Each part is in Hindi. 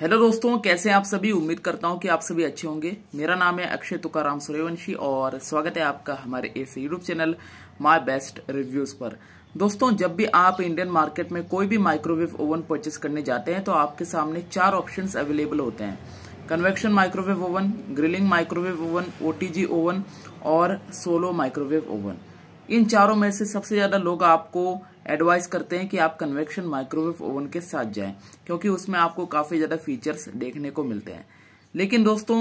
हेलो दोस्तों कैसे हैं आप सभी उम्मीद करता हूं कि आप सभी अच्छे होंगे मेरा नाम है अक्षय तुकाराम सूर्यवंशी और स्वागत है आपका हमारे इस YouTube channel my best reviews पर दोस्तों जब भी आप इंडियन मार्केट में कोई भी माइक्रोवेव ओवन परचेस करने जाते हैं तो आपके सामने चार ऑप्शन अवेलेबल होते हैं convection microwave oven grilling microwave oven O oven और सोलो माइक्रोवेव ओवन इन चारों में से सबसे ज्यादा लोग आपको एडवाइस करते हैं कि आप कन्वेक्शन माइक्रोवेव ओवन के साथ जाएं क्योंकि उसमें आपको काफ़ी ज़्यादा फीचर्स देखने को मिलते हैं लेकिन दोस्तों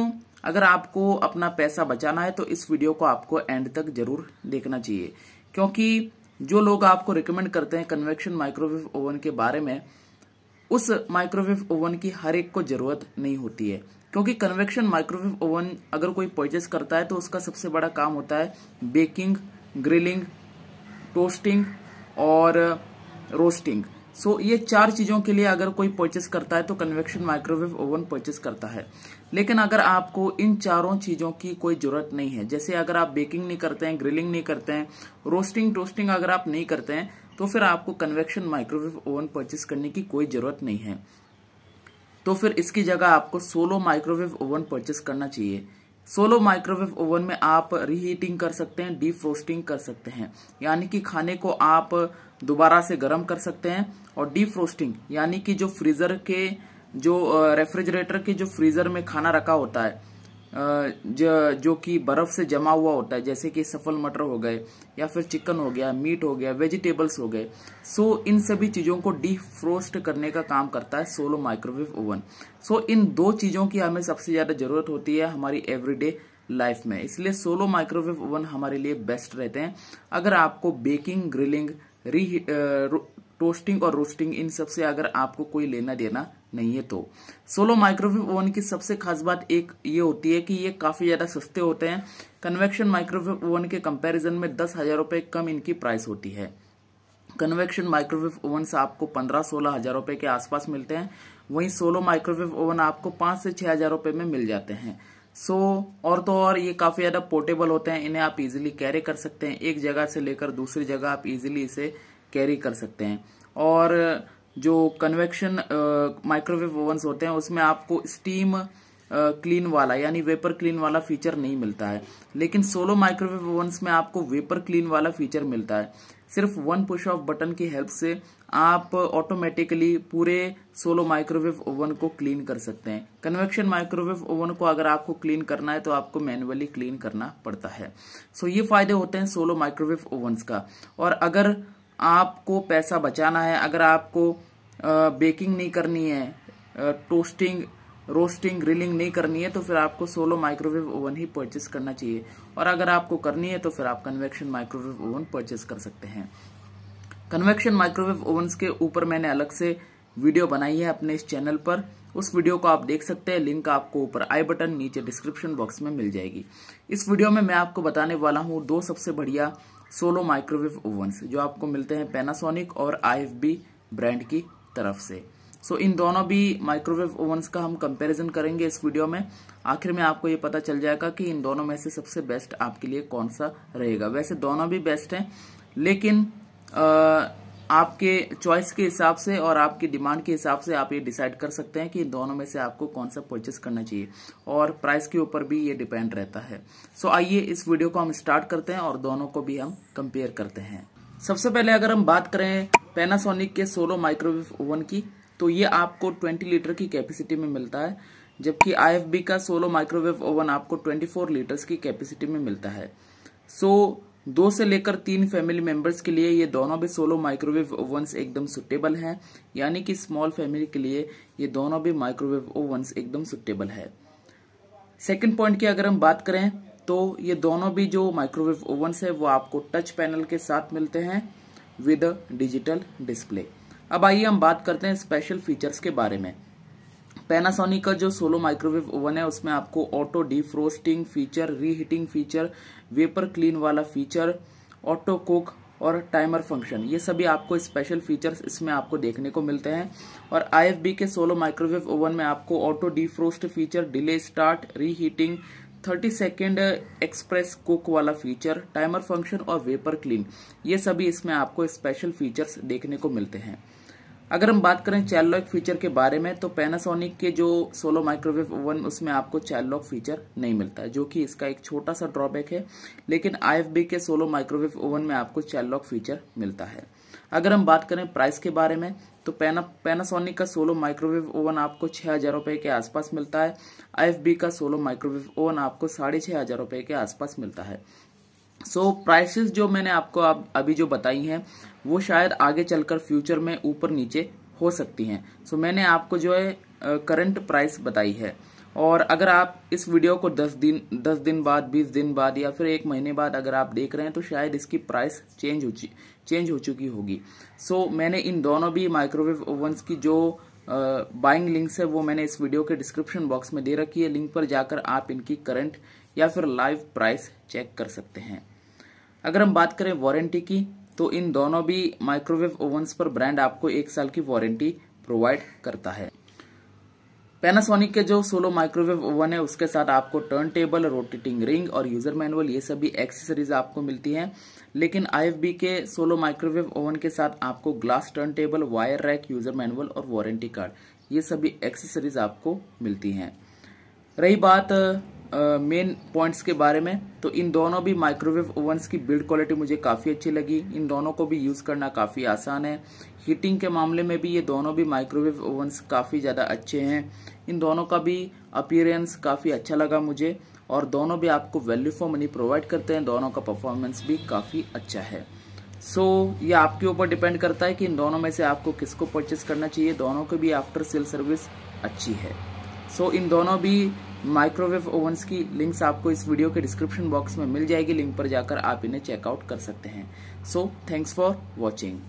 अगर आपको अपना पैसा बचाना है तो इस वीडियो को आपको एंड तक जरूर देखना चाहिए क्योंकि जो लोग आपको रिकमेंड करते हैं कन्वेक्शन माइक्रोवेव ओवन के बारे में उस माइक्रोवेव ओवन की हर एक को ज़रूरत नहीं होती है क्योंकि कन्वेक्शन माइक्रोवेव ओवन अगर कोई परचेस करता है तो उसका सबसे बड़ा काम होता है बेकिंग ग्रिलिंग टोस्टिंग और रोस्टिंग सो so, ये चार चीजों के लिए अगर कोई परचेस करता है तो कन्वेक्शन माइक्रोवेव ओवन परचेस करता है लेकिन अगर आपको इन चारों चीजों की कोई जरूरत नहीं है जैसे अगर आप बेकिंग नहीं करते हैं ग्रिलिंग नहीं करते हैं रोस्टिंग टोस्टिंग अगर आप नहीं करते हैं तो फिर आपको कन्वेक्शन माइक्रोवेव ओवन परचेस करने की कोई जरूरत नहीं है तो फिर इसकी जगह आपको सोलो माइक्रोवेव ओवन परचेस करना चाहिए सोलो माइक्रोवेव ओवन में आप रीहीटिंग कर सकते हैं डीप फ्रोस्टिंग कर सकते हैं यानी कि खाने को आप दोबारा से गर्म कर सकते हैं और डीप फ्रोस्टिंग यानी कि जो फ्रीजर के जो रेफ्रिजरेटर के जो फ्रीजर में खाना रखा होता है जो कि बर्फ से जमा हुआ होता है जैसे कि सफल मटर हो गए या फिर चिकन हो गया मीट हो गया वेजिटेबल्स हो गए सो इन सभी चीज़ों को डीफ्रोस्ट करने का काम करता है सोलो माइक्रोवेव ओवन सो इन दो चीज़ों की हमें सबसे ज़्यादा ज़रूरत होती है हमारी एवरीडे लाइफ में इसलिए सोलो माइक्रोवेव ओवन हमारे लिए बेस्ट रहते हैं अगर आपको बेकिंग ग्रिलिंग री टोस्टिंग और रोस्टिंग इन सबसे अगर आपको कोई लेना देना नहीं है तो सोलो माइक्रोवेव ओवन की सबसे खास बात एक ये होती है कि ये काफी ज्यादा सस्ते होते हैं कन्वेक्शन माइक्रोवेव ओवन के कंपैरिजन में दस हजार रुपए कम इनकी प्राइस होती है कन्वेक्शन माइक्रोवेव ओवन से आपको पंद्रह सोलह हजार रुपए के आसपास मिलते हैं वहीं सोलो माइक्रोवेव ओवन आपको पांच से छह हजार रुपए में मिल जाते हैं सो so, और तो और ये काफी ज्यादा पोर्टेबल होते हैं इन्हें आप इजिली कैरी कर सकते हैं एक जगह से लेकर दूसरी जगह आप इजिली इसे कैरी कर सकते हैं और जो कन्वेक्शन माइक्रोवेव ओवन्स होते हैं उसमें आपको स्टीम क्लीन वाला यानी वेपर क्लीन वाला फीचर नहीं मिलता है लेकिन सोलो माइक्रोवेव ओवन्स में आपको वेपर क्लीन वाला फीचर मिलता है सिर्फ वन पुश ऑफ बटन की हेल्प से आप ऑटोमेटिकली पूरे सोलो माइक्रोवेव ओवन को क्लीन कर सकते हैं कन्वेक्शन माइक्रोवेव ओवन को अगर आपको क्लीन करना है तो आपको मैनुअली क्लीन करना पड़ता है सो so, ये फायदे होते हैं सोलो माइक्रोवेव ओवन का और अगर आपको पैसा बचाना है अगर आपको बेकिंग नहीं करनी है टोस्टिंग रोस्टिंग ग्रिलिंग नहीं करनी है तो फिर आपको सोलो माइक्रोवेव ओवन ही परचेस करना चाहिए और अगर आपको करनी है तो फिर आप कन्वेक्शन माइक्रोवेव ओवन परचेस कर सकते हैं कन्वेक्शन माइक्रोवेव ओवन के ऊपर मैंने अलग से वीडियो बनाई है अपने इस चैनल पर उस वीडियो को आप देख सकते हैं लिंक आपको ऊपर आई बटन नीचे डिस्क्रिप्शन बॉक्स में मिल जाएगी इस वीडियो में मैं आपको बताने वाला हूँ दो सबसे बढ़िया सोलो माइक्रोवेव ओवन्स जो आपको मिलते हैं पैनासोनिक और आई ब्रांड की तरफ से सो so, इन दोनों भी माइक्रोवेव ओवन्स का हम कंपैरिजन करेंगे इस वीडियो में आखिर में आपको ये पता चल जाएगा कि इन दोनों में से सबसे बेस्ट आपके लिए कौन सा रहेगा वैसे दोनों भी बेस्ट हैं लेकिन आ, आपके चॉइस के हिसाब से और आपकी डिमांड के हिसाब से आप ये डिसाइड कर सकते हैं कि दोनों में से आपको कौन सा परचेस करना चाहिए और प्राइस के ऊपर भी ये डिपेंड रहता है सो so, आइए इस वीडियो को हम स्टार्ट करते हैं और दोनों को भी हम कंपेयर करते हैं सबसे पहले अगर हम बात करें पेनासोनिक के सोलो माइक्रोवेव ओवन की तो ये आपको ट्वेंटी लीटर की कैपेसिटी में मिलता है जबकि आई का सोलो माइक्रोवेव ओवन आपको ट्वेंटी लीटर की कैपेसिटी में मिलता है सो so, दो से लेकर तीन फैमिली मेंबर्स के लिए ये दोनों भी सोलो माइक्रोवेव ओवंस एकदम सुटेबल है यानी कि स्मॉल फैमिली के लिए ये दोनों भी माइक्रोवेव ओवंस एकदम सुटेबल है सेकेंड पॉइंट की अगर हम बात करें तो ये दोनों भी जो माइक्रोवेव ओवंस है वो आपको टच पैनल के साथ मिलते हैं विद डिजिटल डिस्प्ले अब आइए हम बात करते हैं स्पेशल फीचर्स के बारे में पैनासोनिक का जो सोलो माइक्रोवेव ओवन है उसमें आपको auto defrosting feature reheating feature vapour clean वाला फीचर ऑटो कुक और टाइमर फंक्शन ये सभी आपको स्पेशल फीचर्स इसमें आपको देखने को मिलते हैं और आईएफबी के सोलो माइक्रोवेव ओवन में आपको auto defrost feature delay start reheating 30 second express cook वाला फीचर टाइमर फंक्शन और वेपर क्लीन ये सभी इसमें आपको स्पेशल फीचर्स देखने को मिलते हैं अगर हम बात करें लॉक फीचर के बारे में तो पैनासोनिक के जो सोलो माइक्रोवेव ओवन उसमें आपको चैल लॉक फीचर नहीं मिलता जो कि इसका एक छोटा सा ड्रॉबैक है लेकिन आई के सोलो माइक्रोवेव ओवन में आपको चैल लॉक फीचर मिलता है अगर हम बात करें प्राइस के बारे में तो पैना पैनासोनिक का सोलो माइक्रोवेव ओवन आपको छः हज़ार रुपये के आसपास मिलता है आई का सोलो माइक्रोवेव ओवन आपको साढ़े छः हज़ार रुपये के आसपास मिलता है सो so, प्राइसेस जो मैंने आपको आप अभी जो बताई हैं वो शायद आगे चलकर फ्यूचर में ऊपर नीचे हो सकती हैं सो so, मैंने आपको जो है करंट प्राइस बताई है और अगर आप इस वीडियो को 10 दिन 10 दिन बाद 20 दिन बाद या फिर एक महीने बाद अगर आप देख रहे हैं तो शायद इसकी प्राइस चेंज हो चेंज हो चुकी होगी सो so, मैंने इन दोनों भी माइक्रोवेव ओवंस की जो बाइंग लिंक्स है वो मैंने इस वीडियो के डिस्क्रिप्शन बॉक्स में दे रखी है लिंक पर जाकर आप इनकी करंट या फिर लाइव प्राइस चेक कर सकते हैं अगर हम बात करें वारंटी की तो इन दोनों भी माइक्रोवेव ओवंस पर ब्रांड आपको एक साल की वारंटी प्रोवाइड करता है पेनासोनिक के जो सोलो माइक्रोवेव ओवन है उसके साथ आपको टर्न टेबल रोटेटिंग रिंग और यूजर मैनुअल ये सभी एक्सेसरीज आपको मिलती हैं लेकिन आईएफबी के सोलो माइक्रोवेव ओवन के साथ आपको glass turntable wire rack user manual और वारंटी कार्ड ये सभी एक्सेसरीज आपको मिलती हैं रही बात मेन पॉइंट्स के बारे में तो इन दोनों भी माइक्रोवेव ओवंस की बिल्ड क्वालिटी मुझे काफ़ी अच्छी लगी इन दोनों को भी यूज़ करना काफ़ी आसान है हीटिंग के मामले में भी ये दोनों भी माइक्रोवेव ओवंस काफ़ी ज़्यादा अच्छे हैं इन दोनों का भी अपीरेंस काफ़ी अच्छा लगा मुझे और दोनों भी आपको वैल्यू फॉर मनी प्रोवाइड करते हैं दोनों का परफॉर्मेंस भी काफ़ी अच्छा है सो so, ये आपके ऊपर डिपेंड करता है कि इन दोनों में से आपको किसको परचेस करना चाहिए दोनों की भी आफ्टर सेल सर्विस अच्छी है सो so, इन दोनों भी माइक्रोवेव ओवंस की लिंक्स आपको इस वीडियो के डिस्क्रिप्शन बॉक्स में मिल जाएगी लिंक पर जाकर आप इन्हें चेकआउट कर सकते हैं सो थैंक्स फॉर वॉचिंग